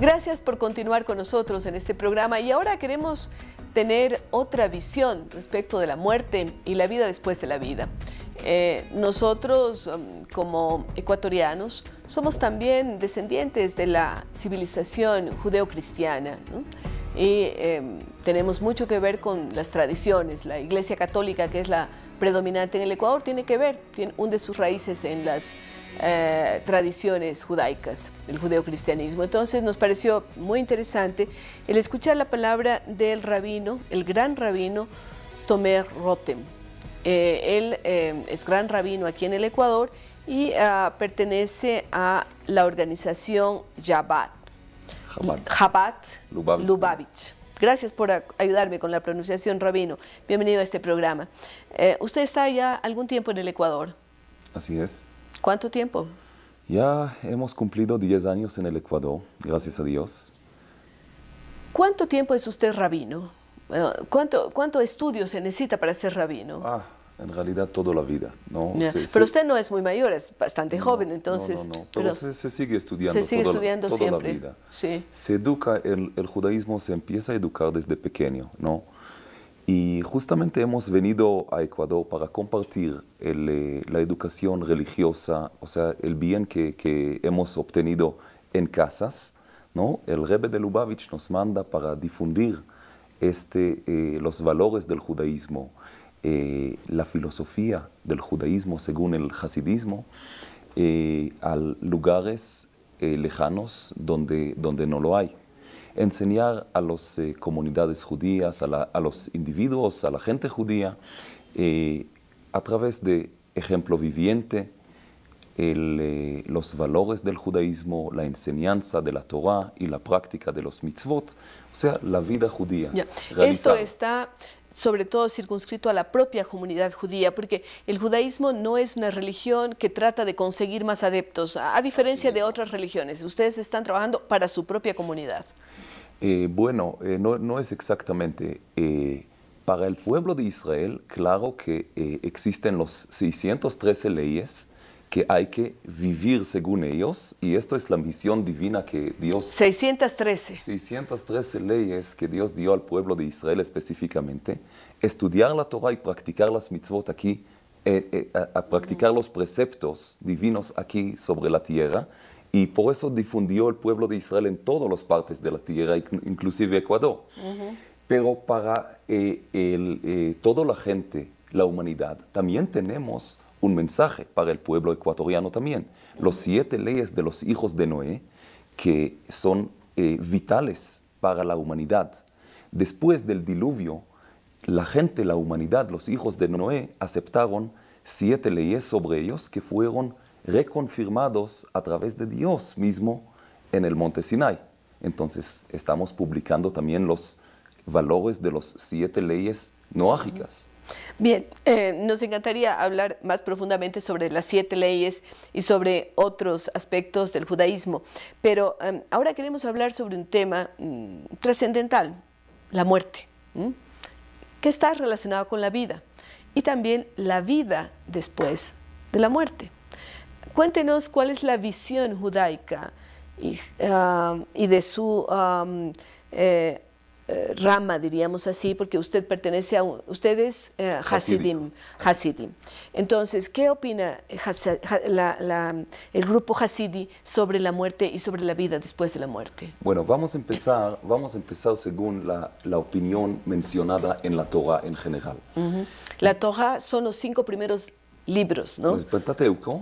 Gracias por continuar con nosotros en este programa y ahora queremos tener otra visión respecto de la muerte y la vida después de la vida. Eh, nosotros um, como ecuatorianos somos también descendientes de la civilización judeocristiana ¿no? y em, tenemos mucho que ver con las tradiciones. La Iglesia Católica, que es la predominante en el Ecuador, tiene que ver, tiene un de sus raíces en las eh, tradiciones judaicas, el judeocristianismo. Entonces nos pareció muy interesante el escuchar la palabra del rabino, el gran rabino Tomer Rotem. Eh, él eh, es gran rabino aquí en el Ecuador y ah, pertenece a la organización Jabat. Jabat Lubavitch. Gracias por ayudarme con la pronunciación, Rabino. Bienvenido a este programa. usted está ya algún tiempo en el Ecuador. Así es. ¿Cuánto tiempo? Ya hemos cumplido 10 años en el Ecuador, gracias a Dios. ¿Cuánto tiempo es usted rabino? Eh, ¿Cuánto, cuánto estudio se necesita para ser rabino? Ah, en realidad toda la vida. ¿no? pero usted no es muy mayor, es bastante joven, entonces... No, no, no. pero, se, sigue estudiando, se sigue estudiando siempre. la vida. Sí. Se educa, el, el, judaísmo se empieza a educar desde pequeño, ¿no? Y justamente hemos venido a Ecuador para compartir eh, la educación religiosa, o sea, el bien que, hemos obtenido en casas. ¿no? El Rebbe de Lubavitch nos manda para difundir este, eh, los valores del judaísmo, eh, la filosofía del judaísmo según el hasidismo, a lugares lejanos donde, donde no lo hay enseñar a las eh, comunidades judías, a, los individuos, a la gente judía, eh, a través de ejemplo viviente, eh, los valores del judaísmo, la enseñanza de la Torah y la práctica de los mitzvot, o sea, la vida judía. Esto está sobre todo circunscrito a la propia comunidad judía, porque el judaísmo no es una religión que trata de conseguir más adeptos, a diferencia de otras religiones. Ustedes están trabajando para su propia comunidad. Eh, bueno, eh, no, es exactamente. Eh, para el pueblo de Israel, claro que existen los 613 leyes que hay que vivir según ellos y esto es la misión divina que Dios... 613. 613 leyes que Dios dio al pueblo de Israel específicamente. Estudiar la Torah y practicar las mitzvot aquí, eh, eh, a, practicar los preceptos divinos aquí sobre la tierra y por eso difundió el pueblo de Israel en todas las partes de la tierra, inclusive Ecuador. Pero para eh, el, toda la gente, la humanidad, también tenemos un mensaje para el pueblo ecuatoriano también. Los siete leyes de los hijos de Noé que son eh, vitales para la humanidad. Después del diluvio, la gente, la humanidad, los hijos de Noé aceptaron siete leyes sobre ellos que fueron reconfirmados a través de Dios mismo en el monte Sinai. Entonces estamos publicando también los valores de las siete leyes noágicas. Bien, eh, nos encantaría hablar más profundamente sobre las siete leyes y sobre otros aspectos del judaísmo, pero em, ahora queremos hablar sobre un tema mm, trascendental, la muerte, que está relacionado con la vida y también la vida después de la muerte. Cuéntenos cuál es la visión judaica y, ah, de su eh, eh, rama, diríamos así, porque usted pertenece a, ustedes usted eh, Hasidim, Hasidim. Entonces, ¿qué opina el grupo Hasidi sobre la muerte y sobre la vida después de la muerte? Bueno, vamos a empezar, vamos a empezar según la, opinión mencionada en la Torah en general. La Torah son los cinco primeros libros, ¿no? Pues, el Pentateuco.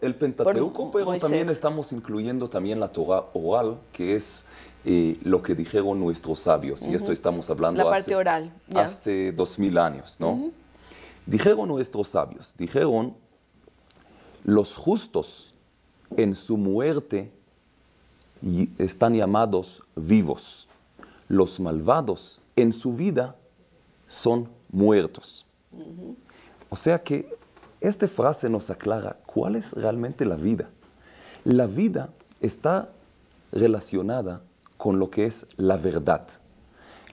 el, Pentateuco, pero también estamos incluyendo también la Torah oral, que es eh, lo que dijeron nuestros sabios. Y esto estamos hablando la hace, dos mil 2000 años, ¿no? Dijeron nuestros sabios, dijeron, los justos en su muerte están llamados vivos. Los malvados en su vida son muertos. O sea que esta frase nos aclara cuál es realmente la vida. La vida está relacionada con lo que es la verdad.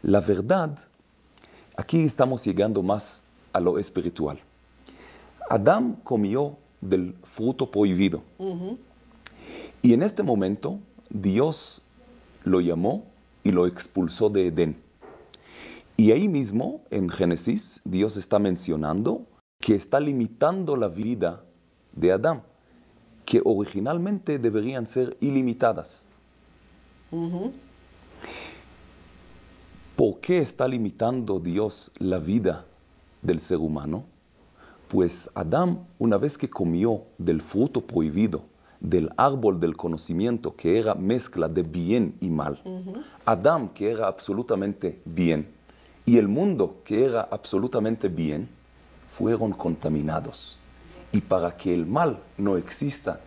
La verdad, aquí estamos llegando más a lo espiritual. Adán comió del fruto prohibido. Y en este momento Dios lo llamó y lo expulsó de Edén. Y ahí mismo, en Génesis, Dios está mencionando que está limitando la vida de Adán, que originalmente deberían ser ilimitadas. ¿Por qué está limitando Dios la vida del ser humano? Pues Adán, una vez que comió del fruto prohibido, del árbol del conocimiento, que era mezcla de bien y mal, Adam Adán, que era absolutamente bien, y el mundo, que era absolutamente bien, fueron contaminados. Y para que el mal no exista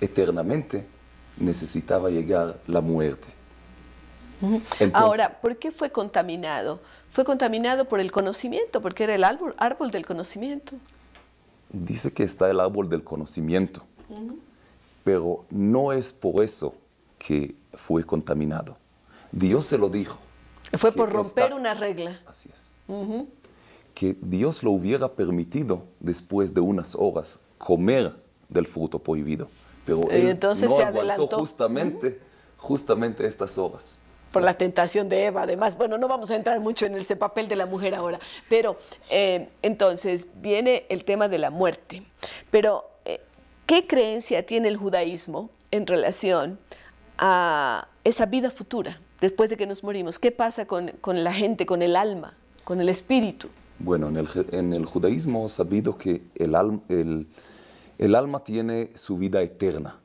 eternamente, necesitaba llegar la muerte. Ahora, ¿por qué fue contaminado? Fue contaminado por el conocimiento, porque era el árbol, del conocimiento. Dice que está el árbol del conocimiento, pero no es por eso que fue contaminado. Dios se lo dijo. Fue por romper una regla. Así es que Dios lo hubiera permitido después de unas horas comer del fruto prohibido. Pero eh, él entonces no se aguantó justamente, justamente estas horas. Por la tentación de Eva, además. Bueno, no vamos a entrar mucho en ese papel de la mujer ahora, pero eh, entonces viene el tema de la muerte. Pero, eh, ¿qué creencia tiene el judaísmo en relación a esa vida futura después de que nos morimos? ¿Qué pasa con, con la gente, con el alma, con el espíritu? Bueno, en el, en el judaísmo sabido que el, alma tiene su vida eterna.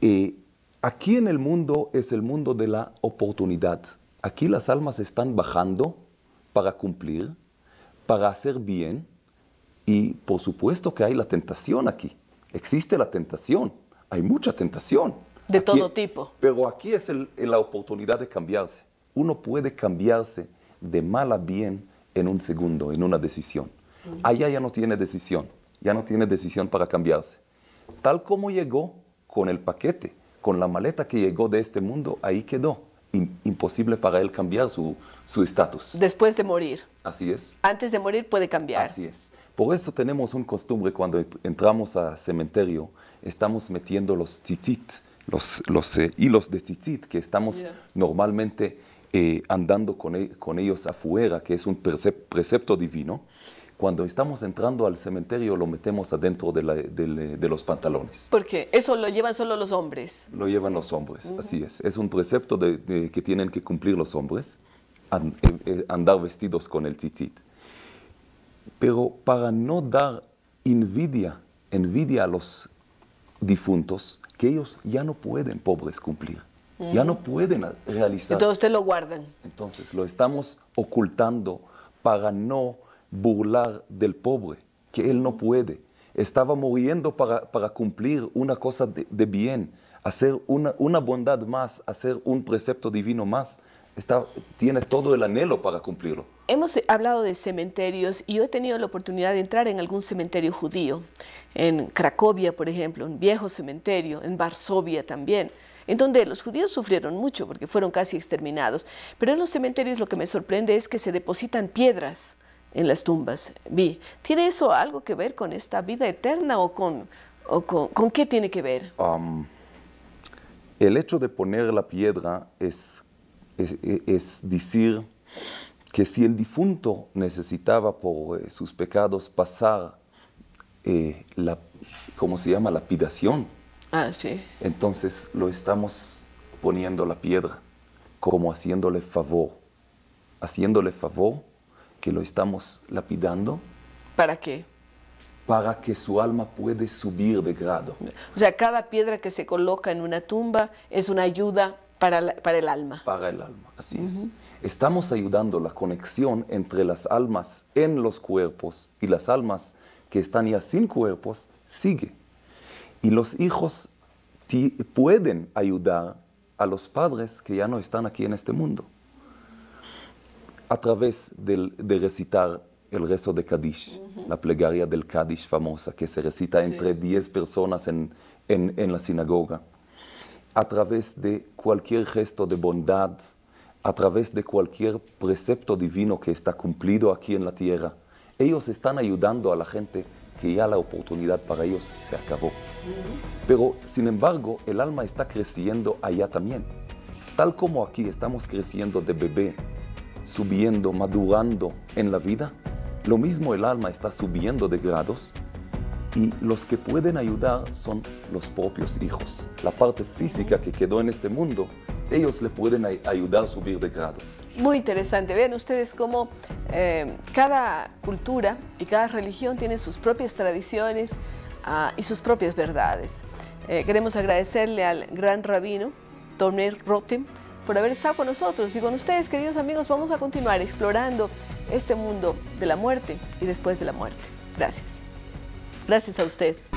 y eh, aquí en el mundo es el mundo de la oportunidad. Aquí las almas están bajando para cumplir, para hacer bien y por supuesto que hay la tentación aquí. Existe la tentación, hay mucha tentación. De todo tipo. Pero aquí es la oportunidad de cambiarse. Uno puede cambiarse de mal a bien en un segundo, en una decisión. Allá ya no tiene decisión, ya no tiene decisión para cambiarse. Tal como llegó con el paquete, con la maleta que llegó de este mundo, ahí quedó. Imposible para él cambiar su estatus. Después de morir. Así es. Antes de morir puede cambiar. Así es. Por eso tenemos un costumbre cuando entramos a cementerio, estamos metiendo los tzitzit, los, los eh, hilos de tzitzit que estamos normalmente eh, andando con, e-, con, ellos afuera, que es un precepto divino, cuando estamos entrando al cementerio lo metemos adentro de, eh, los pantalones. ¿Por qué? Eso lo llevan solo los hombres. Lo llevan los hombres, así es. Es un precepto de, que tienen que cumplir los hombres, eh, andar vestidos con el tzitzit. Pero para no dar envidia, envidia a los difuntos, que ellos ya no pueden, pobres, cumplir ya no pueden realizar. Entonces lo guardan. Entonces lo estamos ocultando para no burlar del pobre, que él no puede. Estaba muriendo para, cumplir una cosa de, bien, hacer una, bondad más, hacer un precepto divino más. Está, tiene todo el anhelo para cumplirlo. Hemos hablado de cementerios y yo he tenido la oportunidad de entrar en algún cementerio judío, en Cracovia, por ejemplo, un viejo cementerio, en Varsovia también en donde los judíos sufrieron mucho porque fueron casi exterminados. Pero en los cementerios lo que me sorprende es que se depositan piedras en las tumbas. Vi, ¿tiene eso algo que ver con esta vida eterna o con, con, qué tiene que ver? el hecho de poner la piedra es, es, decir que si el difunto necesitaba por eh, sus pecados pasar eh, la, ¿cómo se llama?, lapidación, Ah, Entonces lo estamos poniendo la piedra, como haciéndole favor, haciéndole favor que lo estamos lapidando. ¿Para qué? Para que su alma puede subir de grado. O sea, cada piedra que se coloca en una tumba es una ayuda para, para el alma. Para el alma, así es. Estamos ayudando la conexión entre las almas en los cuerpos y las almas que están ya sin cuerpos, sigue. Y los hijos pueden ayudar a los padres que ya no están aquí en este mundo a través de recitar el rezo de Kadish, la plegaria del Kadish famosa que se recita entre 10 personas en, en, la sinagoga, a través de cualquier gesto de bondad, a través de cualquier precepto divino que está cumplido aquí en la tierra. Ellos están ayudando a la gente que ya la oportunidad para ellos se acabó. Pero, sin embargo, el alma está creciendo allá también. Tal como aquí estamos creciendo de bebé, subiendo, madurando en la vida, lo mismo el alma está subiendo de grados y los que pueden ayudar son los propios hijos. La parte física que quedó en este mundo, ellos le pueden ayudar a subir de grado muy interesante. Vean ustedes cómo eh, cada cultura y cada religión tiene sus propias tradiciones ah, y sus propias verdades. Eh, queremos agradecerle al gran rabino Toner Rotem por haber estado con nosotros y con ustedes, queridos amigos, vamos a continuar explorando este mundo de la muerte y después de la muerte. Gracias. Gracias a ustedes.